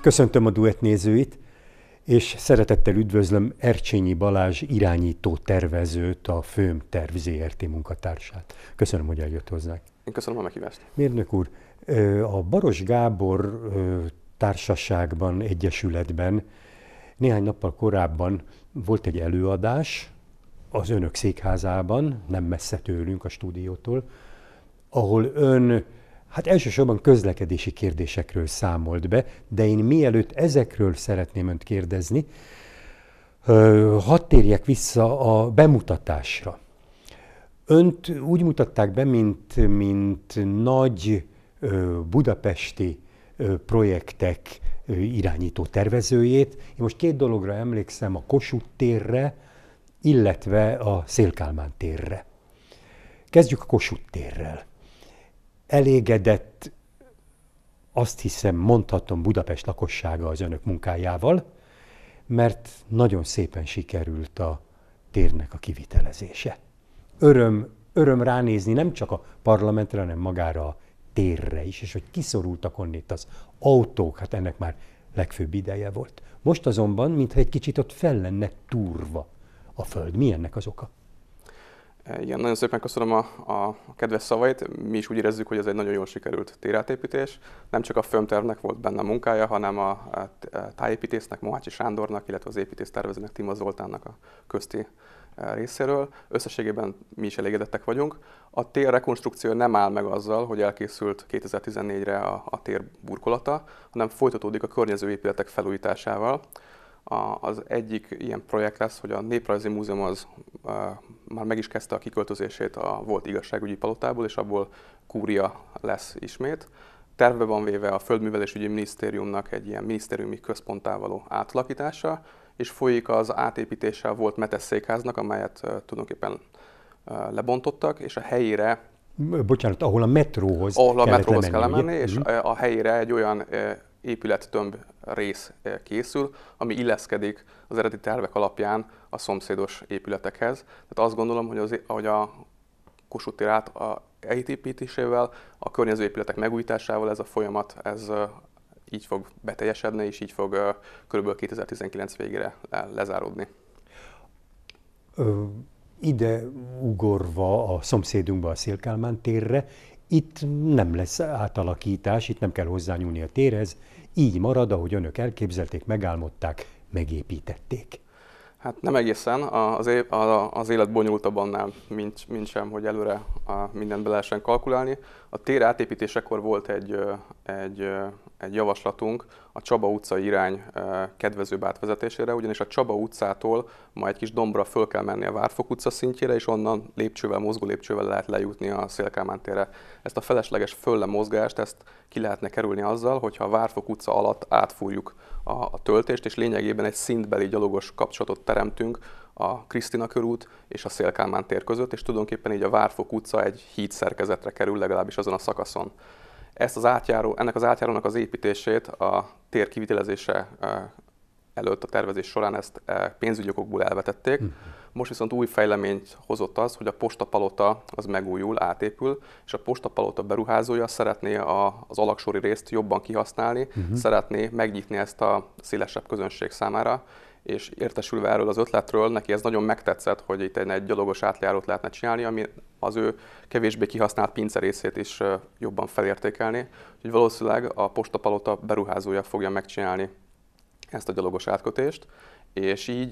Köszöntöm a duett nézőit, és szeretettel üdvözlöm Ercsényi Balázs irányító tervezőt, a Főm Terv ZRT munkatársát. Köszönöm, hogy eljött hozzánk. Én köszönöm a meghívást. Mérnök úr, a Baros Gábor társaságban, egyesületben néhány nappal korábban volt egy előadás az önök székházában, nem messze tőlünk a stúdiótól, ahol ön Hát elsősorban közlekedési kérdésekről számolt be, de én mielőtt ezekről szeretném önt kérdezni, hadd térjek vissza a bemutatásra. Önt úgy mutatták be, mint, mint nagy budapesti projektek irányító tervezőjét. Én most két dologra emlékszem, a Kossuth térre, illetve a Szélkálmán térre. Kezdjük a Kossuth térrel elégedett, azt hiszem mondhatom Budapest lakossága az önök munkájával, mert nagyon szépen sikerült a térnek a kivitelezése. Öröm, öröm ránézni nem csak a parlamentre, hanem magára a térre is, és hogy kiszorultak onnét az autók, hát ennek már legfőbb ideje volt. Most azonban, mintha egy kicsit ott fel lenne túrva a föld. Mi ennek az oka? Eh, igen, nagyon szépen köszönöm a, a kedves szavait. Mi is úgy érezzük, hogy ez egy nagyon jól sikerült térátépítés. Nem csak a főmtervnek volt benne a munkája, hanem a tájépítésznek, Mohácsi Sándornak, illetve az építésztervezőnek, Tima Zoltánnak a közti eh, részéről. Összességében mi is elégedettek vagyunk. A tér rekonstrukció nem áll meg azzal, hogy elkészült 2014-re a, a tér burkolata, hanem folytatódik a környező épületek felújításával a, az egyik ilyen projekt lesz, hogy a Néprajzi Múzeum az a, már meg is kezdte a kiköltözését a volt igazságügyi palotából, és abból kúria lesz ismét. Terve van véve a Földművelésügyi Minisztériumnak egy ilyen minisztériumi központtá való átalakítása, és folyik az átépítése a volt metesszékháznak, amelyet uh, tulajdonképpen uh, lebontottak, és a helyére bocsánat, ahol a metróhoz Ahol a metróhoz kell menni, kell menni és mhm. a helyére egy olyan épülettömb rész eh, készül, ami illeszkedik az eredeti tervek alapján a szomszédos épületekhez. Tehát azt gondolom, hogy, az, hogy a Kossuth tér át a építésével, a környező épületek megújításával ez a folyamat, ez eh, így fog beteljesedni, és így fog eh, körülbelül 2019 végére lezáródni. Ö, ide ugorva a szomszédunkba a Szélkálmán térre, itt nem lesz átalakítás, itt nem kell hozzányúlni a térhez, így marad, ahogy önök elképzelték, megálmodták, megépítették. Hát nem egészen, az, é, az élet bonyolultabb annál, mint, mint sem, hogy előre a mindent be lehessen kalkulálni. A tér átépítésekor volt egy, egy, egy javaslatunk a Csaba utca irány kedvezőbb átvezetésére, ugyanis a Csaba utcától ma egy kis dombra föl kell menni a Várfok utca szintjére, és onnan lépcsővel, mozgó lépcsővel lehet lejutni a Szélkámán térre. Ezt a felesleges fölle mozgást, ezt ki lehetne kerülni azzal, hogyha a Várfok utca alatt átfújjuk a, a töltést, és lényegében egy szintbeli gyalogos kapcsolatot teremtünk a Krisztina körút és a Szélkálmán tér között, és tulajdonképpen így a Várfok utca egy híd szerkezetre kerül legalábbis azon a szakaszon. Ezt az átjáró, ennek az átjárónak az építését a tér kivitelezése előtt a tervezés során ezt pénzügyokokból elvetették, hm. Most viszont új fejleményt hozott az, hogy a postapalota az megújul, átépül, és a postapalota beruházója szeretné a, az alaksori részt jobban kihasználni, uh-huh. szeretné megnyitni ezt a szélesebb közönség számára, és értesülve erről az ötletről, neki ez nagyon megtetszett, hogy itt egy, egy gyalogos átjárót lehetne csinálni, ami az ő kevésbé kihasznált pince részét is jobban felértékelni. Úgyhogy valószínűleg a postapalota beruházója fogja megcsinálni ezt a gyalogos átkötést, és így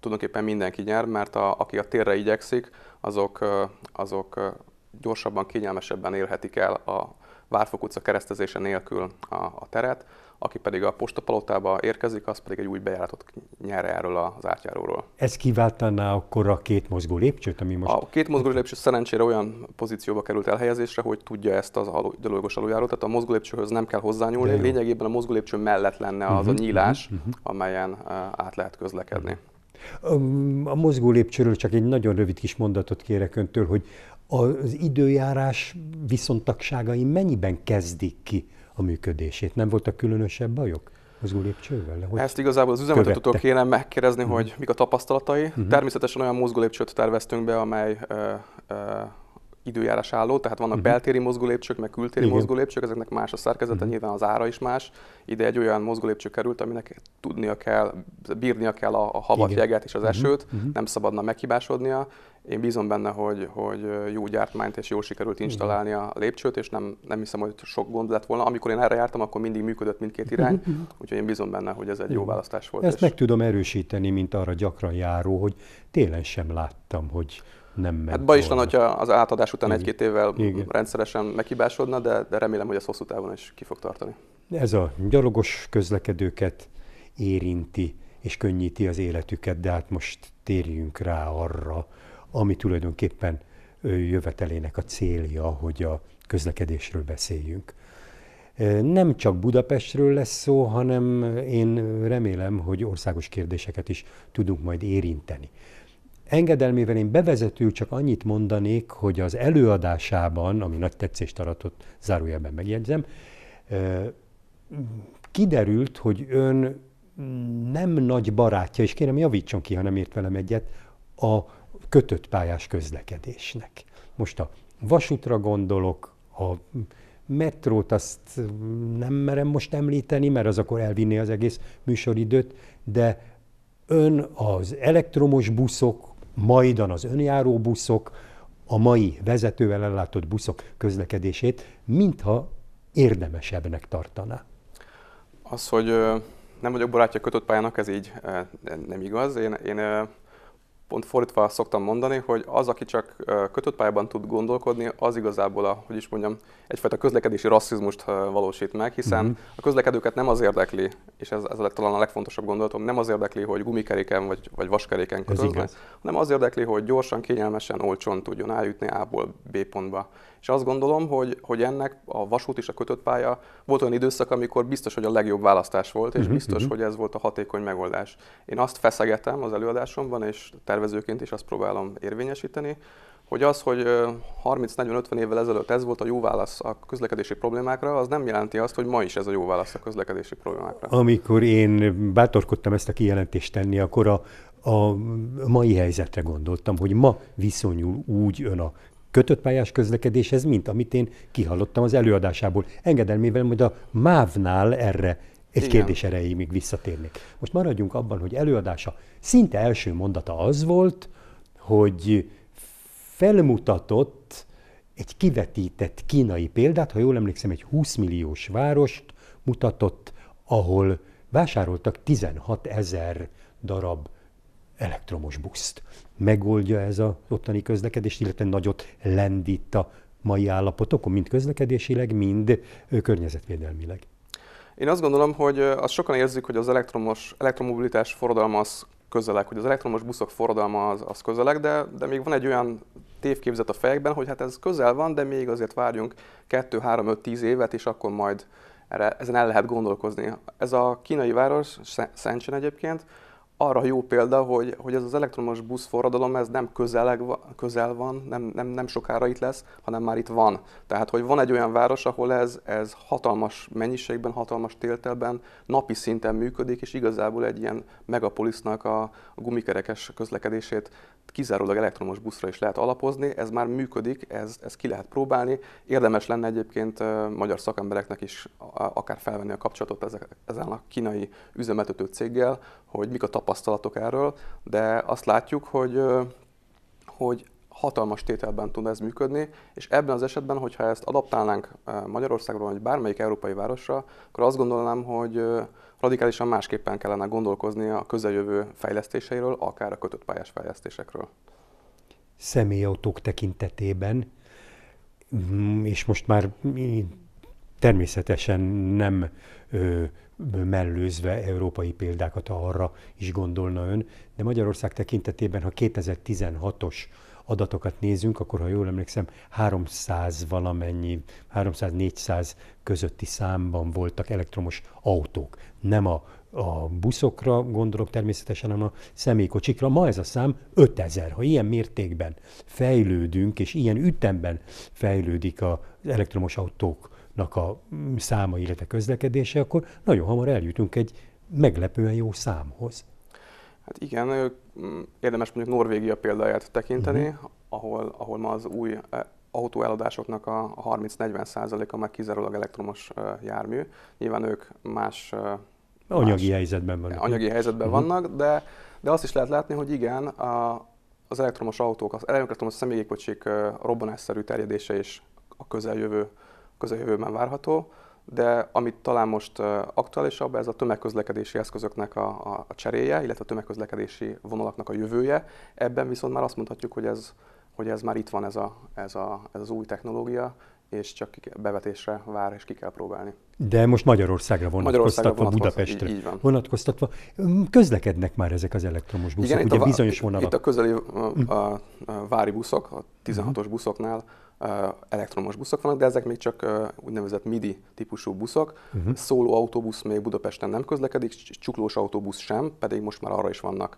tulajdonképpen mindenki nyer, mert a, aki a térre igyekszik, azok, azok gyorsabban, kényelmesebben érhetik el a Várfok utca keresztezése nélkül a, a teret, aki pedig a postapalotába érkezik, az pedig egy új bejáratot nyer erről az átjáróról. Ez kiváltaná akkor a két mozgó lépcsőt, ami most... A két mozgó lépcső szerencsére olyan pozícióba került elhelyezésre, hogy tudja ezt az alul, gyalogos aluljárót, tehát a mozgó lépcsőhöz nem kell hozzányúlni, lényegében a mozgó lépcső mellett lenne az uh-huh, a mhm, nyílás, uh-huh. amelyen át lehet közlekedni. A mozgó lépcsőről csak egy nagyon rövid kis mondatot kérek öntől, hogy az időjárás viszontagságai mennyiben kezdik ki a működését. Nem voltak különösebb bajok? az új lépcsővel? Hogy Ezt igazából az üzemeltetőtől kéne megkérdezni, mm. hogy mik a tapasztalatai. Mm-hmm. Természetesen olyan mozgólépcsőt terveztünk be, amely uh, uh, időjárás álló, tehát vannak uh-huh. beltéri mozgólépcsők, meg kültéri Igen. mozgólépcsők, ezeknek más a szerkezete, uh-huh. nyilván az ára is más. Ide egy olyan mozgólépcső került, aminek tudnia kell, bírnia kell a, a havat, Igen. jeget és az mhm. esőt, uh-huh. nem szabadna meghibásodnia. Én bízom benne, hogy, hogy jó gyártmányt és jól sikerült installálni a lépcsőt, és nem, nem hiszem, hogy sok gond lett volna. Amikor én erre jártam, akkor mindig működött mindkét irány, úgyhogy én bízom benne, hogy ez egy jó választás volt. Ezt és... meg tudom erősíteni, mint arra gyakran járó, hogy télen sem láttam, hogy, nem meg. Hát lenne, hogyha az átadás után Igen. egy-két évvel Igen. rendszeresen meghibásodna, de, de remélem, hogy ez hosszú távon is ki fog tartani. Ez a gyalogos közlekedőket érinti és könnyíti az életüket, de hát most térjünk rá arra, ami tulajdonképpen jövetelének a célja, hogy a közlekedésről beszéljünk. Nem csak Budapestről lesz szó, hanem én remélem, hogy országos kérdéseket is tudunk majd érinteni. Engedelmével én bevezető csak annyit mondanék, hogy az előadásában, ami nagy tetszést aratott, zárójelben megjegyzem, kiderült, hogy ön nem nagy barátja, és kérem javítson ki, ha nem ért velem egyet, a kötött pályás közlekedésnek. Most a vasútra gondolok, a metrót azt nem merem most említeni, mert az akkor elvinné az egész műsoridőt, de ön az elektromos buszok majdan az önjáró buszok, a mai vezetővel ellátott buszok közlekedését, mintha érdemesebbnek tartaná. Az, hogy nem vagyok barátja kötött pályának, ez így nem igaz. Én, én pont fordítva szoktam mondani, hogy az, aki csak kötött pályában tud gondolkodni, az igazából, a, hogy is mondjam, egyfajta közlekedési rasszizmust valósít meg, hiszen mm-hmm. a közlekedőket nem az érdekli, és ez, ez talán a legfontosabb gondolatom, nem az érdekli, hogy gumikeréken vagy, vagy vaskeréken közöznek, hanem az érdekli, hogy gyorsan, kényelmesen, olcsón tudjon eljutni A-ból B pontba. És azt gondolom, hogy, hogy ennek a vasút és a kötött pálya volt olyan időszak, amikor biztos, hogy a legjobb választás volt, és mhm, biztos, mhm. hogy ez volt a hatékony megoldás. Én azt feszegetem az előadásomban, és tervezőként is azt próbálom érvényesíteni, hogy az, hogy 30-40-50 évvel ezelőtt ez volt a jó válasz a közlekedési problémákra, az nem jelenti azt, hogy ma is ez a jó válasz a közlekedési problémákra. Amikor én bátorkodtam ezt a kijelentést tenni, akkor a, a mai helyzetre gondoltam, hogy ma viszonyul úgy ön a kötött pályás közlekedéshez, mint amit én kihallottam az előadásából. Engedelmével majd a MÁV-nál erre egy Igen. kérdés erejéig még visszatérnék. Most maradjunk abban, hogy előadása szinte első mondata az volt, hogy felmutatott egy kivetített kínai példát, ha jól emlékszem, egy 20 milliós várost mutatott, ahol vásároltak 16 ezer darab elektromos buszt megoldja ez a ottani közlekedés, illetve nagyot lendít a mai állapotokon, mind közlekedésileg, mind környezetvédelmileg. Én azt gondolom, hogy azt sokan érzik, hogy az elektromos, elektromobilitás forradalma az közeleg, hogy az elektromos buszok forradalma az, az közeleg, de, de még van egy olyan tévképzet a fejekben, hogy hát ez közel van, de még azért várjunk 2, 3, 5, 10 évet, és akkor majd erre, ezen el lehet gondolkozni. Ez a kínai város, Szentsen egyébként, arra jó példa, hogy, hogy ez az elektromos buszforradalom, forradalom, ez nem közeleg, közel van, nem, nem, nem sokára itt lesz, hanem már itt van. Tehát, hogy van egy olyan város, ahol ez, ez hatalmas mennyiségben, hatalmas téltelben, napi szinten működik, és igazából egy ilyen megapolisznak a, a gumikerekes közlekedését kizárólag elektromos buszra is lehet alapozni, ez már működik, ez, ez ki lehet próbálni. Érdemes lenne egyébként magyar szakembereknek is akár felvenni a kapcsolatot ezek, ezen a kínai üzemeltető céggel, hogy mik a tapasztalatok erről, de azt látjuk, hogy, hogy hatalmas tételben tud ez működni, és ebben az esetben, hogyha ezt adaptálnánk Magyarországról, vagy bármelyik európai városra, akkor azt gondolnám, hogy radikálisan másképpen kellene gondolkozni a közeljövő fejlesztéseiről, akár a kötött pályás fejlesztésekről. Személyautók tekintetében, mm, és most már természetesen nem ö, mellőzve európai példákat arra is gondolna ön, de Magyarország tekintetében, ha 2016-os adatokat nézünk, akkor ha jól emlékszem, 300 valamennyi, 300-400 közötti számban voltak elektromos autók. Nem a, a buszokra gondolok természetesen, hanem a személykocsikra. Ma ez a szám 5000. Ha ilyen mértékben fejlődünk, és ilyen ütemben fejlődik az elektromos autóknak a mm, száma, illetve közlekedése, akkor nagyon hamar eljutunk egy meglepően jó számhoz. Hát igen, Mm, érdemes mondjuk Norvégia példáját tekinteni, uh-huh. ahol, ahol ma az új eh, autóeladásoknak a 30-40%-a már kizárólag elektromos eh, jármű. Nyilván ők más... Eh, anyagi más, helyzetben vannak. Anyagi helyzetben uh-huh. vannak, de, de azt is lehet látni, hogy igen, a, az elektromos autók, az elektromos kocsik robbanásszerű terjedése is a közeljövő, közeljövőben várható de amit talán most aktuálisabb, ez a tömegközlekedési eszközöknek a, a, a cseréje, illetve a tömegközlekedési vonalaknak a jövője. Ebben viszont már azt mondhatjuk, hogy ez, hogy ez már itt van ez, a, ez, a, ez az új technológia, és csak bevetésre vár, és ki kell próbálni. De most Magyarországra vonatkoztatva, Magyarországra vonatkoztatva Budapestre így, így vonatkoztatva, hm, közlekednek már ezek az elektromos buszok, igen ugye a, bizonyos vonalak. Itt a közeli a, hm. a, a vári buszok, a 16-os hm. buszoknál elektromos buszok vannak, de ezek még csak úgynevezett MIDI típusú buszok. Uh-huh. Szóló autóbusz még Budapesten nem közlekedik, csuklós autóbusz sem, pedig most már arra is vannak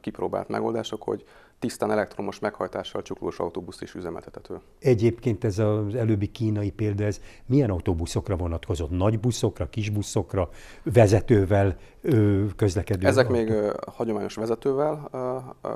kipróbált megoldások, hogy tisztán elektromos meghajtással csuklós autóbusz is üzemeltethető. Egyébként ez az előbbi kínai példa, ez milyen autóbuszokra vonatkozott? Nagy buszokra, kis buszokra, vezetővel közlekedő? Ezek autó? még hagyományos vezetővel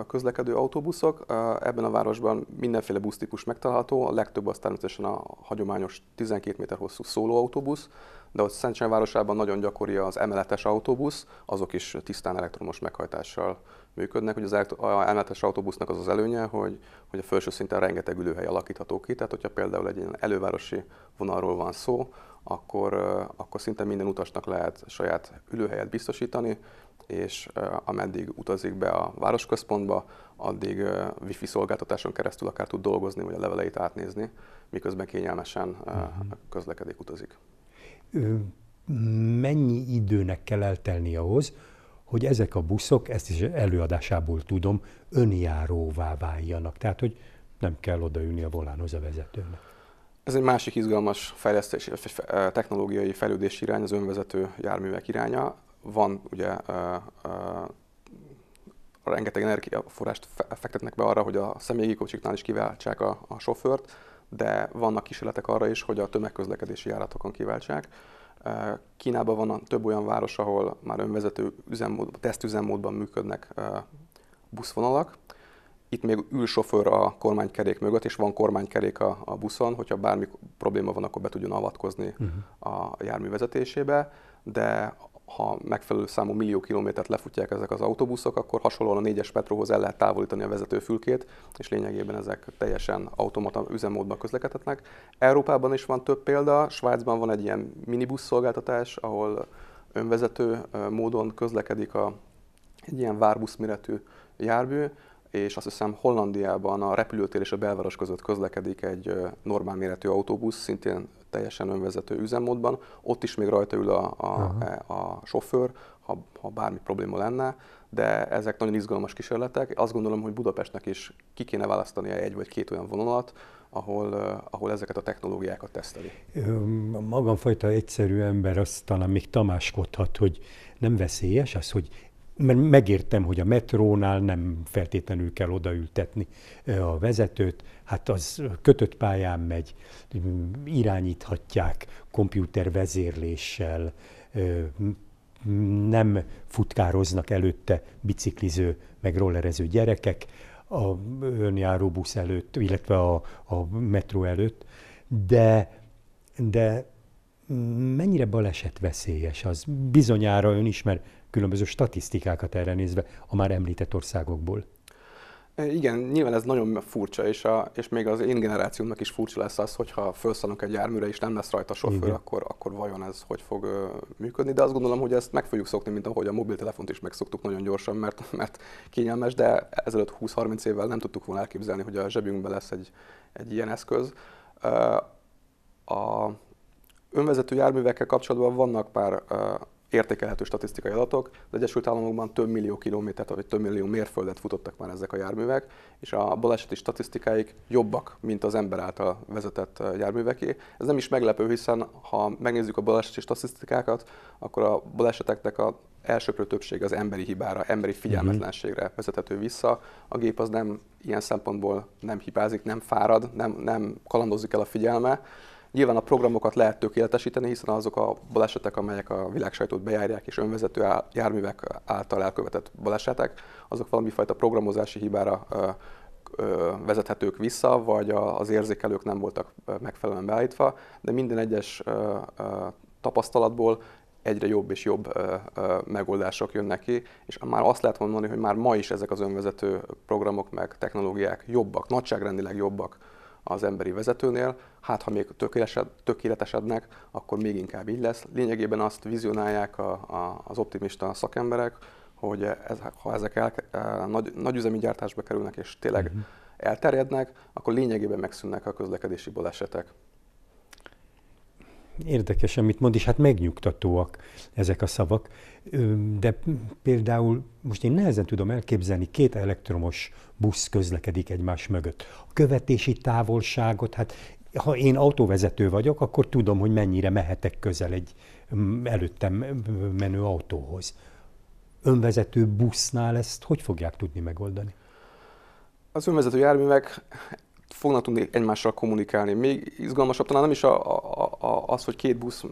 közlekedő autóbuszok. Ebben a városban mindenféle busztípus megtalálható, a legtöbb az természetesen a hagyományos 12 méter hosszú szólóautóbusz, de ott Szentcsen városában nagyon gyakori az emeletes autóbusz, azok is tisztán elektromos meghajtással működnek. Ugye az elmetes autóbusznak az az előnye, hogy, hogy a felső szinten rengeteg ülőhely alakítható ki, tehát hogyha például egy ilyen elővárosi vonalról van szó, akkor, akkor szinte minden utasnak lehet saját ülőhelyet biztosítani, és ameddig utazik be a városközpontba, addig wifi szolgáltatáson keresztül akár tud dolgozni, vagy a leveleit átnézni, miközben kényelmesen mhm. közlekedik, utazik. Mennyi időnek kell eltelni ahhoz, hogy ezek a buszok, ezt is előadásából tudom, önjáróvá váljanak. Tehát, hogy nem kell odaülni a volánhoz a vezetőnek. Ez egy másik izgalmas fejlesztési, eh, technológiai fejlődési irány, az önvezető járművek iránya. Van ugye eh, eh, rengeteg energiaforrást fektetnek be arra, hogy a személyi kocsiknál is kiváltsák a, a sofőrt, de vannak kísérletek arra is, hogy a tömegközlekedési járatokon kiváltsák. Kínában van több olyan város, ahol már önvezető üzemmód, tesztüzemmódban működnek buszvonalak. Itt még ül sofőr a kormánykerék mögött, és van kormánykerék a, a buszon, hogyha bármi probléma van, akkor be tudjon avatkozni uh-huh. a jármű vezetésébe, de ha megfelelő számú millió kilométert lefutják ezek az autóbuszok, akkor hasonlóan a négyes metróhoz el lehet távolítani a vezetőfülkét, és lényegében ezek teljesen automata üzemmódban közlekedhetnek. Európában is van több példa, Svájcban van egy ilyen minibusz szolgáltatás, ahol önvezető módon közlekedik a, egy ilyen várbusz méretű jármű, és azt hiszem Hollandiában a repülőtér és a belváros között közlekedik egy normál méretű autóbusz, szintén teljesen önvezető üzemmódban, ott is még rajta ül a, a, uh-huh. a sofőr, ha, ha bármi probléma lenne, de ezek nagyon izgalmas kísérletek. Azt gondolom, hogy Budapestnek is ki kéne választani egy vagy két olyan vonalat, ahol, ahol ezeket a technológiákat teszteli. Magamfajta egyszerű ember azt talán még tamáskodhat, hogy nem veszélyes az, hogy mert megértem, hogy a metrónál nem feltétlenül kell odaültetni eh, a vezetőt, hát az kötött pályán megy, irányíthatják komputer vezérléssel, eh, nem futkároznak előtte bicikliző, meg rollerező gyerekek a önjáró busz előtt, illetve a, a metró előtt, de, de mennyire baleset veszélyes az? Bizonyára ön ismer különböző statisztikákat erre nézve a már említett országokból. E, igen, nyilván ez nagyon furcsa, és, a, és még az én generációmnak is furcsa lesz az, hogyha felszállunk egy járműre, és nem lesz rajta sofőr, akkor, akkor vajon ez hogy fog ö, működni. De azt gondolom, hogy ezt meg fogjuk szokni, mint ahogy a mobiltelefont is megszoktuk nagyon gyorsan, mert, mert kényelmes, de ezelőtt 20-30 évvel nem tudtuk volna elképzelni, hogy a zsebünkben lesz egy, egy ilyen eszköz. a, önvezető járművekkel kapcsolatban vannak pár értékelhető statisztikai adatok. Az Egyesült Államokban több millió kilométert, vagy több millió mérföldet futottak már ezek a járművek, és a baleseti statisztikáik jobbak, mint az ember által vezetett járműveké. Ez nem is meglepő, hiszen ha megnézzük a baleseti statisztikákat, akkor a baleseteknek a elsőprő többség az emberi hibára, emberi mhm. figyelmetlenségre vezethető vissza. A gép az nem ilyen szempontból nem hibázik, nem fárad, nem, nem kalandozik el a figyelme, Nyilván a programokat lehet tökéletesíteni, hiszen azok a balesetek, amelyek a világsajtót bejárják és önvezető járművek által elkövetett balesetek, azok valami fajta programozási hibára vezethetők vissza, vagy az érzékelők nem voltak megfelelően beállítva, de minden egyes tapasztalatból egyre jobb és jobb megoldások jönnek ki, és már azt lehet mondani, hogy már ma is ezek az önvezető programok meg technológiák jobbak, nagyságrendileg jobbak, az emberi vezetőnél, hát ha még tökéletesed, tökéletesednek, akkor még inkább így lesz. Lényegében azt vizionálják a, a, az optimista szakemberek, hogy ez, ha ezek el, e, nagy, üzemi gyártásba kerülnek és tényleg uh-huh. elterjednek, akkor lényegében megszűnnek a közlekedési balesetek. Érdekes, amit mond, és hát megnyugtatóak ezek a szavak. De például most én nehezen tudom elképzelni, két elektromos busz közlekedik egymás mögött. A követési távolságot, hát ha én autóvezető vagyok, akkor tudom, hogy mennyire mehetek közel egy előttem menő autóhoz. Önvezető busznál ezt hogy fogják tudni megoldani? Az önvezető járművek fognak tudni egymással kommunikálni. Még izgalmasabb talán nem is a, a, a, az, hogy két busz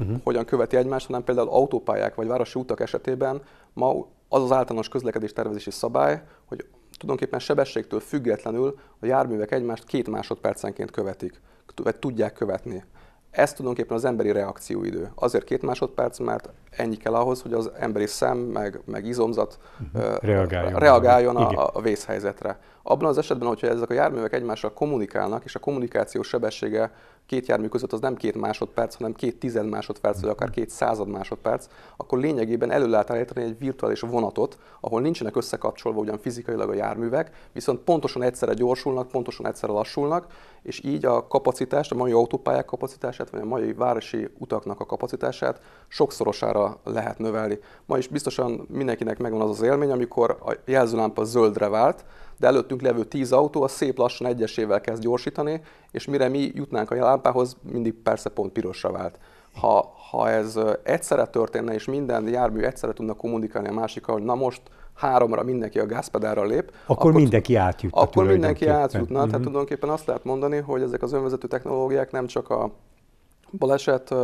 uh-huh. hogyan követi egymást, hanem például autópályák vagy városi utak esetében ma az az általános közlekedés tervezési szabály, hogy tulajdonképpen sebességtől függetlenül a járművek egymást két másodpercenként követik, vagy tudják követni. Ez tulajdonképpen az emberi reakcióidő. Azért két másodperc, mert ennyi kell ahhoz, hogy az emberi szem, meg, meg izomzat uh-huh. reagáljon, reagáljon a, a vészhelyzetre. Abban az esetben, hogyha ezek a járművek egymással kommunikálnak, és a kommunikáció sebessége két jármű között az nem két másodperc, hanem két tized másodperc, vagy akár két század másodperc, akkor lényegében elő lehet állítani egy virtuális vonatot, ahol nincsenek összekapcsolva ugyan fizikailag a járművek, viszont pontosan egyszerre gyorsulnak, pontosan egyszerre lassulnak, és így a kapacitást, a mai autópályák kapacitását, vagy a mai városi utaknak a kapacitását sokszorosára lehet növelni. Ma is biztosan mindenkinek megvan az az élmény, amikor a jelzőlámpa zöldre vált, de előttünk levő tíz autó a szép lassan egyesével kezd gyorsítani, és mire mi jutnánk a lámpához, mindig persze pont pirosra vált. Ha, ha ez egyszerre történne, és minden jármű egyszerre tudna kommunikálni a másikkal, hogy na most háromra mindenki a gázpedálra lép, akkor, akkor mindenki átjutna. Akkor mindenki átjutna. Tehát mhm. tulajdonképpen azt lehet mondani, hogy ezek az önvezető technológiák nem csak a baleset,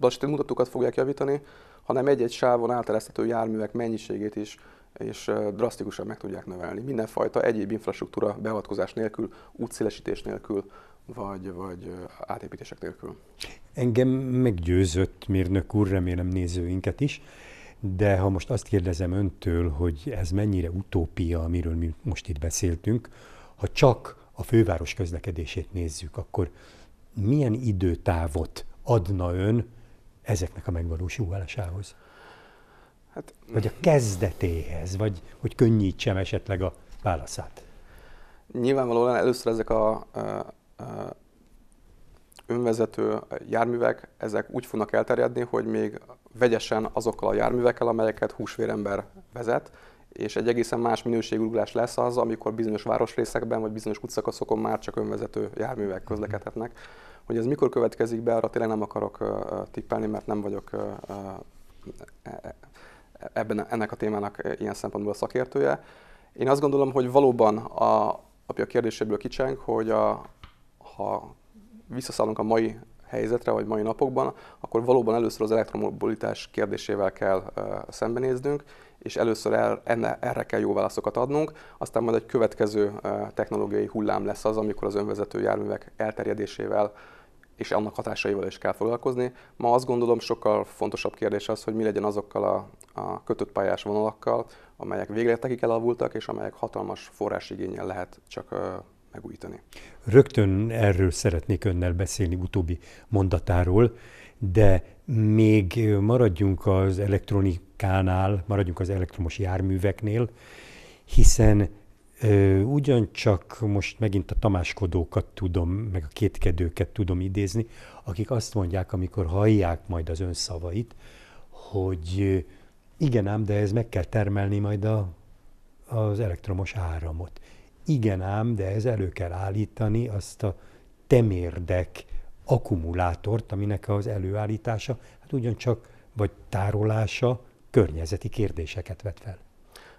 baleset mutatókat fogják javítani, hanem egy-egy sávon átereszthető járművek mennyiségét is és drasztikusan meg tudják növelni. Mindenfajta egyéb infrastruktúra beavatkozás nélkül, útszélesítés nélkül, vagy, vagy átépítések nélkül. Engem meggyőzött mérnök úr, remélem nézőinket is, de ha most azt kérdezem öntől, hogy ez mennyire utópia, amiről mi most itt beszéltünk, ha csak a főváros közlekedését nézzük, akkor milyen időtávot adna ön ezeknek a megvalósulásához? Hát, vagy a kezdetéhez, vagy hogy könnyítsem esetleg a válaszát? Nyilvánvalóan először ezek a, a, a önvezető járművek, ezek úgy fognak elterjedni, hogy még vegyesen azokkal a járművekkel, amelyeket húsvérember vezet, és egy egészen más minőségű ugrás lesz az, amikor bizonyos városrészekben vagy bizonyos utcakaszokon már csak önvezető járművek mhm. közlekedhetnek. Hogy ez mikor következik be, arra tényleg nem akarok tippelni, mert nem vagyok e, e, ebben, ennek a témának ilyen szempontból a szakértője. Én azt gondolom, hogy valóban a, apja kérdéséből kicseng, hogy a, ha visszaszállunk a mai helyzetre, vagy mai napokban, akkor valóban először az elektromobilitás kérdésével kell uh, szembenéznünk, és először el, enne, erre kell jó válaszokat adnunk, aztán majd egy következő uh, technológiai hullám lesz az, amikor az önvezető járművek elterjedésével és annak hatásaival is kell foglalkozni. Ma azt gondolom sokkal fontosabb kérdés az, hogy mi legyen azokkal a, a kötött pályás vonalakkal, amelyek végletekig elavultak, és amelyek hatalmas forrásigényen lehet csak uh, megújítani. Rögtön erről szeretnék önnel beszélni utóbbi mondatáról, de még maradjunk az elektronikánál, maradjunk az elektromos járműveknél, hiszen ugyancsak most megint a tamáskodókat tudom, meg a kétkedőket tudom idézni, akik azt mondják, amikor hallják majd az önszavait, hogy igen ám, de ez meg kell termelni majd a, az elektromos áramot. Igen ám, de ez elő kell állítani azt a temérdek akkumulátort, aminek az előállítása, hát ugyancsak, vagy tárolása környezeti kérdéseket vet fel.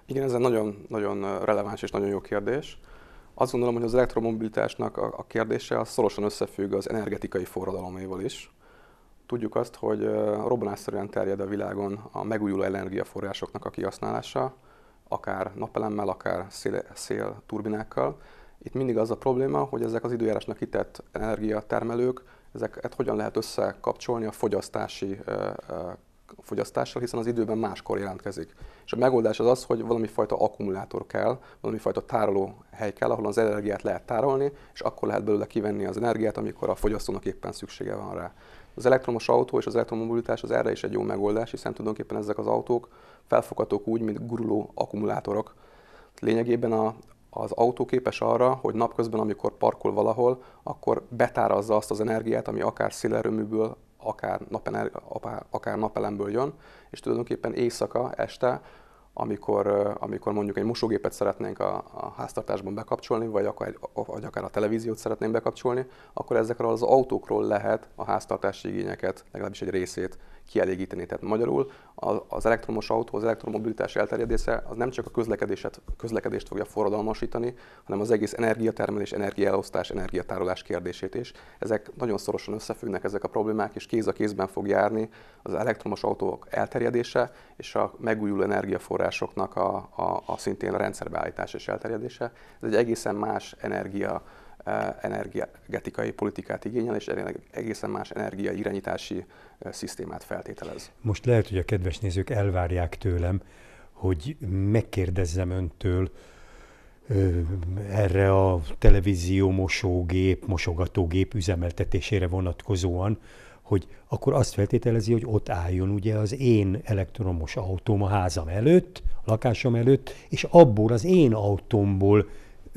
Igen, ez egy nagyon-nagyon releváns és nagyon jó kérdés. Azt gondolom, hogy az elektromobilitásnak a kérdése az szorosan összefügg az energetikai forradaloméval is. Tudjuk azt, hogy robbanásszerűen terjed a világon a megújuló energiaforrásoknak a kihasználása, akár napelemmel, akár szél, szél turbinákkal. Itt mindig az a probléma, hogy ezek az időjárásnak kitett energiatermelők, ezeket hogyan lehet összekapcsolni a fogyasztási fogyasztással, hiszen az időben máskor jelentkezik. És a megoldás az az, hogy valami fajta akkumulátor kell, valami fajta tároló hely kell, ahol az energiát lehet tárolni, és akkor lehet belőle kivenni az energiát, amikor a fogyasztónak éppen szüksége van rá. Az elektromos autó és az elektromobilitás az erre is egy jó megoldás, hiszen tulajdonképpen ezek az autók felfoghatók úgy, mint guruló akkumulátorok. Lényegében a, az autó képes arra, hogy napközben, amikor parkol valahol, akkor betárazza azt az energiát, ami akár szélerőműből, akár, napener, akár napelemből jön, és tulajdonképpen éjszaka, este, amikor, amikor mondjuk egy mosógépet szeretnénk a, a háztartásban bekapcsolni, vagy akár, vagy akár a televíziót szeretnénk bekapcsolni, akkor ezekről az autókról lehet a háztartási igényeket, legalábbis egy részét kielégíteni. Tehát magyarul az elektromos autó, az elektromobilitás elterjedése az nem csak a közlekedést, közlekedést fogja forradalmasítani, hanem az egész energiatermelés, energiaelosztás, energiatárolás kérdését is. Ezek nagyon szorosan összefüggnek ezek a problémák, és kéz a kézben fog járni az elektromos autók elterjedése és a megújuló energiaforrásoknak a, a, a szintén a rendszerbeállítás és elterjedése. Ez egy egészen más energia energetikai politikát igényel, és egészen más energia irányítási szisztémát feltételez. Most lehet, hogy a kedves nézők elvárják tőlem, hogy megkérdezzem öntől ö, erre a televízió mosógép, mosogatógép üzemeltetésére vonatkozóan, hogy akkor azt feltételezi, hogy ott álljon ugye az én elektromos autóm a házam előtt, a lakásom előtt, és abból az én autómból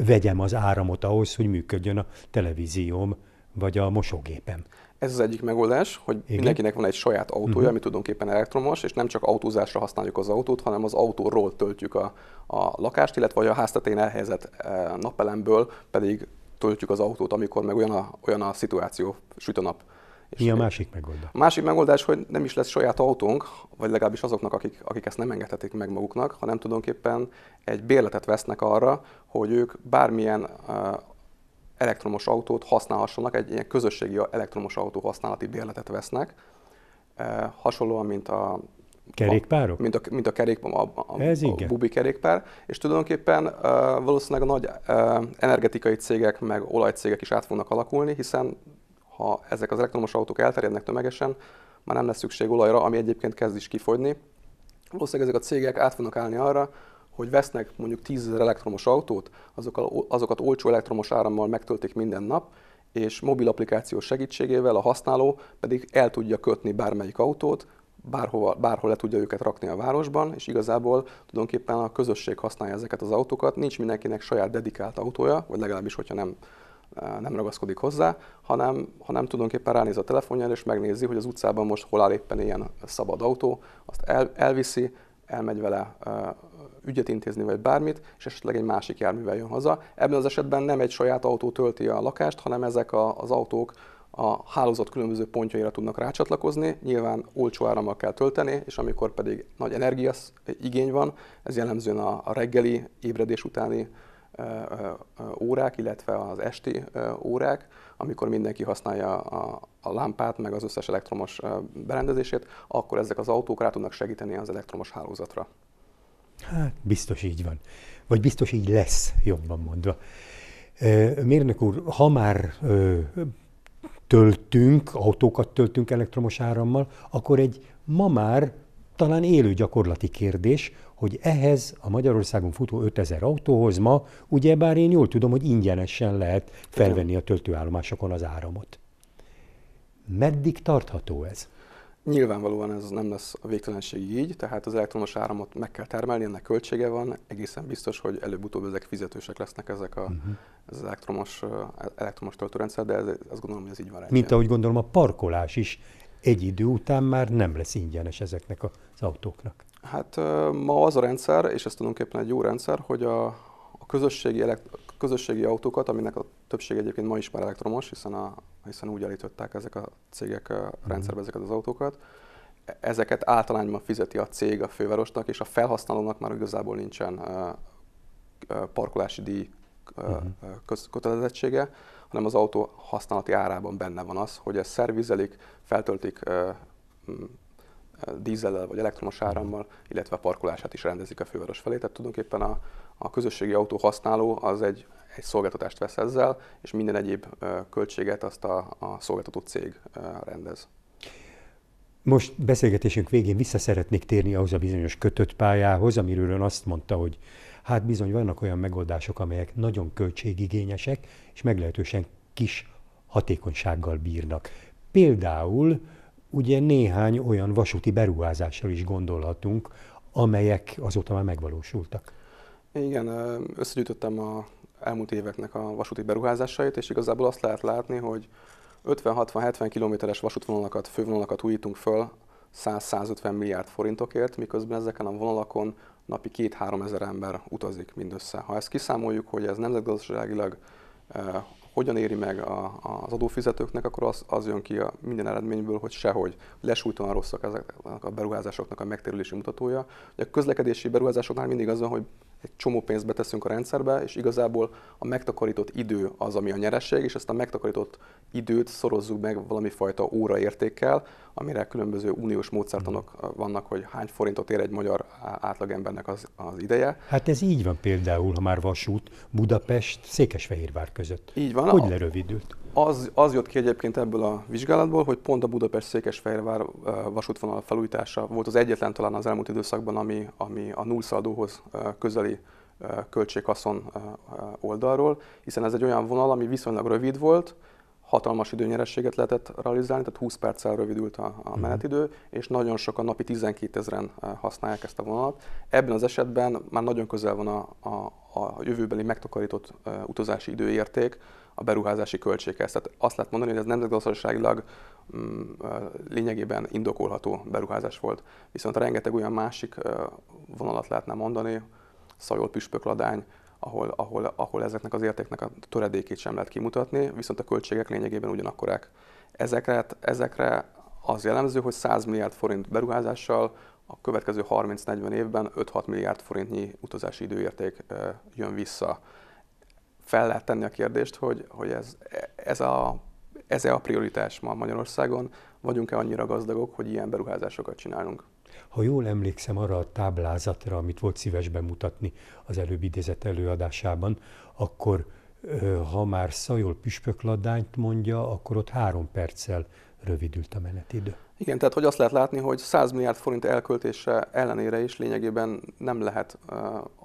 vegyem az áramot ahhoz, hogy működjön a televízióm vagy a mosógépem. Ez az egyik megoldás, hogy Igen? mindenkinek van egy saját autója, uh-huh. ami tulajdonképpen elektromos, és nem csak autózásra használjuk az autót, hanem az autóról töltjük a, a lakást, illetve a háztetén elhelyezett e, napelemből pedig töltjük az autót, amikor meg olyan a, olyan a szituáció, süt a nap. És Mi a másik megoldás? A másik megoldás, hogy nem is lesz saját autónk, vagy legalábbis azoknak, akik, akik ezt nem engedhetik meg maguknak, hanem tulajdonképpen egy bérletet vesznek arra, hogy ők bármilyen uh, elektromos autót használhassanak, egy ilyen közösségi elektromos autó használati bérletet vesznek, uh, hasonlóan, mint a Kerékpárok? A, mint a, mint a, kerék, a, a, Ez a bubi kerékpár, és tulajdonképpen uh, valószínűleg a nagy uh, energetikai cégek meg olajcégek is át fognak alakulni, hiszen ha ezek az elektromos autók elterjednek tömegesen, már nem lesz szükség olajra, ami egyébként kezd is kifogyni. Valószínűleg ezek a cégek át fognak állni arra, hogy vesznek mondjuk 10 000 elektromos autót, azokat, azokat olcsó elektromos árammal megtöltik minden nap, és mobil applikáció segítségével a használó pedig el tudja kötni bármelyik autót, bárhova, bárhol le tudja őket rakni a városban, és igazából tulajdonképpen a közösség használja ezeket az autókat, nincs mindenkinek saját dedikált autója, vagy legalábbis, hogyha nem nem ragaszkodik hozzá, hanem, hanem tulajdonképpen ránéz a telefonjára, és megnézi, hogy az utcában most hol áll éppen ilyen szabad autó, azt el, elviszi, elmegy vele ügyet intézni, vagy bármit, és esetleg egy másik járművel jön haza. Ebben az esetben nem egy saját autó tölti a lakást, hanem ezek a, az autók a hálózat különböző pontjaira tudnak rácsatlakozni, nyilván olcsó árammal kell tölteni, és amikor pedig nagy energia igény van, ez jellemzően a reggeli, ébredés utáni órák, illetve az esti órák, amikor mindenki használja a, a lámpát, meg az összes elektromos berendezését, akkor ezek az autók rá tudnak segíteni az elektromos hálózatra. Hát, biztos így van. Vagy biztos így lesz, jobban mondva. Mérnök úr, ha már töltünk, autókat töltünk elektromos árammal, akkor egy ma már talán élő gyakorlati kérdés, hogy ehhez a Magyarországon futó 5000 autóhoz ma, ugyebár én jól tudom, hogy ingyenesen lehet felvenni a töltőállomásokon az áramot. Meddig tartható ez? Nyilvánvalóan ez nem lesz a végtelenség így, tehát az elektromos áramot meg kell termelni, ennek költsége van, egészen biztos, hogy előbb-utóbb ezek fizetősek lesznek ezek a, uh-huh. Mhm. az elektromos, elektromos töltőrendszer, de ez, azt gondolom, hogy ez így van. Mint ahogy gondolom a parkolás is egy idő után már nem lesz ingyenes ezeknek az autóknak. Hát ma az a rendszer, és ez tulajdonképpen egy jó rendszer, hogy a, a közösségi, elekt, közösségi autókat, aminek a többség egyébként ma is már elektromos, hiszen, a, hiszen úgy állították ezek a cégek a mhm. rendszerbe ezeket az autókat, e, ezeket általányban fizeti a cég a fővárosnak, és a felhasználónak már igazából nincsen parkolási díj uh-huh. kötelezettsége hanem az autó használati árában benne van az, hogy ezt szervizelik, feltöltik dízellel vagy elektromos árammal, illetve a parkolását is rendezik a főváros felé. Tehát tulajdonképpen a, a közösségi autó használó az egy, egy szolgáltatást vesz ezzel, és minden egyéb költséget azt a, a szolgáltató cég rendez. Most beszélgetésünk végén vissza szeretnék térni ahhoz a bizonyos kötött pályához, amiről ön azt mondta, hogy Hát bizony vannak olyan megoldások, amelyek nagyon költségigényesek, és meglehetősen kis hatékonysággal bírnak. Például ugye néhány olyan vasúti beruházással is gondolhatunk, amelyek azóta már megvalósultak. Igen, összegyűjtöttem a elmúlt éveknek a vasúti beruházásait, és igazából azt lehet látni, hogy 50-60-70 kilométeres vasútvonalakat, fővonalakat újítunk föl 100-150 milliárd forintokért, miközben ezeken a vonalakon napi 2-3 ezer ember utazik mindössze. Ha ezt kiszámoljuk, hogy ez nemzetgazdaságilag eh, hogyan éri meg a, az adófizetőknek, akkor az, az jön ki a minden eredményből, hogy sehogy. Lesújtóan rosszak ezeknek a beruházásoknak a megtérülési mutatója. a közlekedési beruházásoknál mindig az van, hogy egy csomó pénzt beteszünk a rendszerbe, és igazából a megtakarított idő az, ami a nyeresség, és ezt a megtakarított időt szorozzuk meg valami fajta óraértékkel, amire különböző uniós módszertanok mm-hmm. vannak, hogy hány forintot ér egy magyar átlagembernek az, az ideje. Hát ez így van például, ha már vasút Budapest, Székesfehérvár között. Így van. Hogy lerövidült? Az, az jött ki egyébként ebből a vizsgálatból, hogy pont a Budapest-Székesfehérvár vasútvonal felújítása volt az egyetlen talán az elmúlt időszakban, ami, ami a nullszaladóhoz közeli költséghaszon oldalról, hiszen ez egy olyan vonal, ami viszonylag rövid volt, hatalmas időnyerességet lehetett realizálni, tehát 20 perccel rövidült a, a mhm. menetidő, és nagyon sokan napi 12 ezeren használják ezt a vonalat. Ebben az esetben már nagyon közel van a, a, a jövőbeli megtakarított utazási időérték a beruházási költséghez. Tehát azt lehet mondani, hogy ez nemzetgazdaságilag mm, lényegében indokolható beruházás volt. Viszont rengeteg olyan másik vonalat lehetne mondani, Szajol püspökladány, ahol, ahol, ahol ezeknek az értéknek a töredékét sem lehet kimutatni, viszont a költségek lényegében ugyanakkorák. Ezekre, ezekre az jellemző, hogy 100 milliárd forint beruházással a következő 30-40 évben 5-6 milliárd forintnyi utazási időérték jön vissza. Fel lehet tenni a kérdést, hogy, hogy ez, ez a ez-e a prioritás ma Magyarországon? Vagyunk-e annyira gazdagok, hogy ilyen beruházásokat csinálunk? ha jól emlékszem arra a táblázatra, amit volt szíves bemutatni az előbb idézett előadásában, akkor ha már Szajol püspökladányt mondja, akkor ott három perccel rövidült a menetidő. Igen, tehát hogy azt lehet látni, hogy 100 milliárd forint elköltése ellenére is lényegében nem lehet,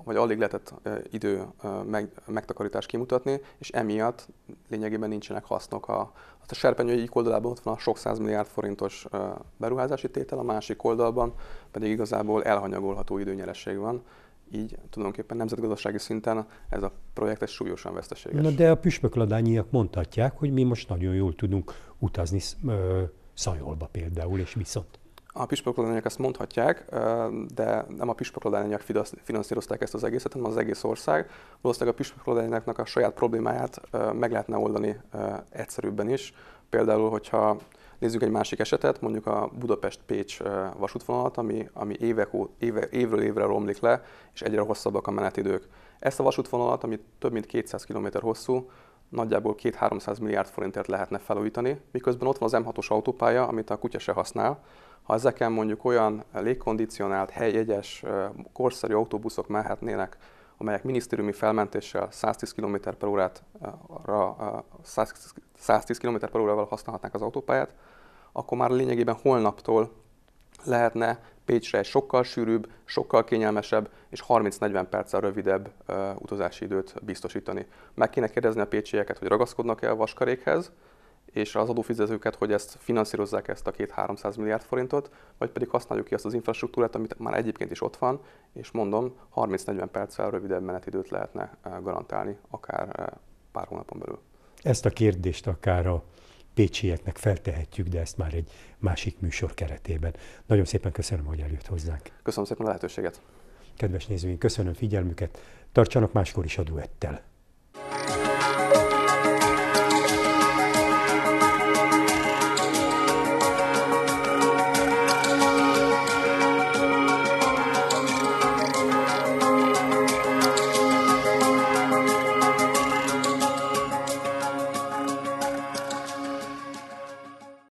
vagy alig lehetett idő meg, megtakarítást kimutatni, és emiatt lényegében nincsenek hasznok. A, az hát a serpenyő egyik oldalában ott van a sok 100 milliárd forintos beruházási tétel, a másik oldalban pedig igazából elhanyagolható időnyeresség van, így tulajdonképpen nemzetgazdasági szinten ez a projekt egy súlyosan veszteséges. Na de a püspökladányiak mondhatják, hogy mi most nagyon jól tudunk utazni Szajolba például, és viszont. A püspökladányok ezt mondhatják, de nem a püspökladányok finanszírozták ezt az egészet, hanem az egész ország. Valószínűleg a püspökladányoknak a saját problémáját meg lehetne oldani egyszerűbben is. Például, hogyha nézzük egy másik esetet, mondjuk a Budapest-Pécs vasútvonalat, ami, ami évek, éve, évről évre romlik le, és egyre hosszabbak a menetidők. Ezt a vasútvonalat, ami több mint 200 km hosszú, nagyjából 2-300 milliárd forintért lehetne felújítani, miközben ott van az M6-os autópálya, amit a kutya se használ. Ha ezeken mondjuk olyan légkondicionált, helyjegyes, korszerű autóbuszok mehetnének, amelyek minisztériumi felmentéssel 110 km per órát, 110 km per órával használhatnák az autópályát, akkor már lényegében holnaptól lehetne Pécsre sokkal sűrűbb, sokkal kényelmesebb és 30-40 perccel rövidebb uh, utazási időt biztosítani. Meg kéne kérdezni a pécsieket, hogy ragaszkodnak-e a vaskarékhez, és az adófizetőket, hogy ezt finanszírozzák ezt a két 300 milliárd forintot, vagy pedig használjuk ki azt az infrastruktúrát, amit már egyébként is ott van, és mondom, 30-40 perccel rövidebb menetidőt lehetne garantálni, akár pár hónapon belül. Ezt a kérdést akár a pécsieknek feltehetjük, de ezt már egy másik műsor keretében. Nagyon szépen köszönöm, hogy eljött hozzánk. Köszönöm szépen a lehetőséget. Kedves nézőink, köszönöm figyelmüket, tartsanak máskor is a duettel.